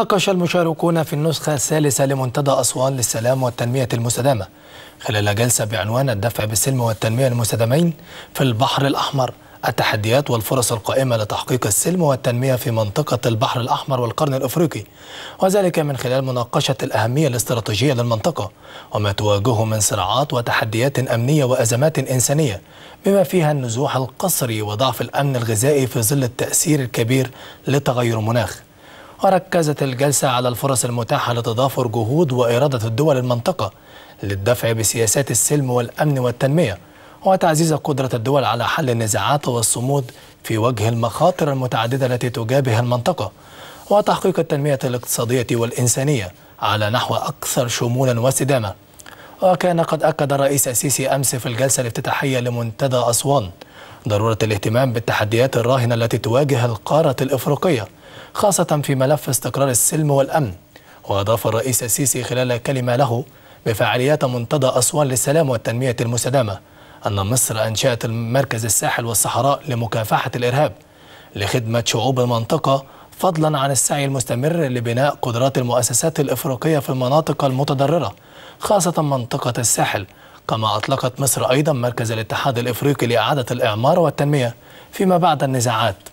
ناقش المشاركون في النسخة الثالثة لمنتدى أسوان للسلام والتنمية المستدامة خلال جلسة بعنوان الدفع بالسلم والتنمية المستدامين في البحر الأحمر التحديات والفرص القائمة لتحقيق السلم والتنمية في منطقة البحر الأحمر والقرن الأفريقي وذلك من خلال مناقشة الأهمية الاستراتيجية للمنطقة وما تواجهه من صراعات وتحديات أمنية وأزمات إنسانية بما فيها النزوح القسري وضعف الأمن الغذائي في ظل التأثير الكبير لتغير المناخ وركزت الجلسة على الفرص المتاحة لتضافر جهود وإرادة الدول المنطقة للدفع بسياسات السلم والأمن والتنمية وتعزيز قدرة الدول على حل النزاعات والصمود في وجه المخاطر المتعددة التي تجابه المنطقة وتحقيق التنمية الاقتصادية والإنسانية على نحو أكثر شمولا واستدامة وكان قد أكد الرئيس السيسي أمس في الجلسة الافتتاحية لمنتدى أسوان ضرورة الاهتمام بالتحديات الراهنة التي تواجه القارة الإفريقية خاصة في ملف استقرار السلم والأمن وأضاف الرئيس السيسي خلال كلمة له بفعاليات منتدى أسوان للسلام والتنمية المستدامة أن مصر أنشأت المركز الساحل والصحراء لمكافحة الإرهاب لخدمة شعوب المنطقة فضلا عن السعي المستمر لبناء قدرات المؤسسات الإفريقية في المناطق المتضررة خاصة منطقة الساحل كما أطلقت مصر أيضا مركز الاتحاد الإفريقي لإعادة الإعمار والتنمية فيما بعد النزاعات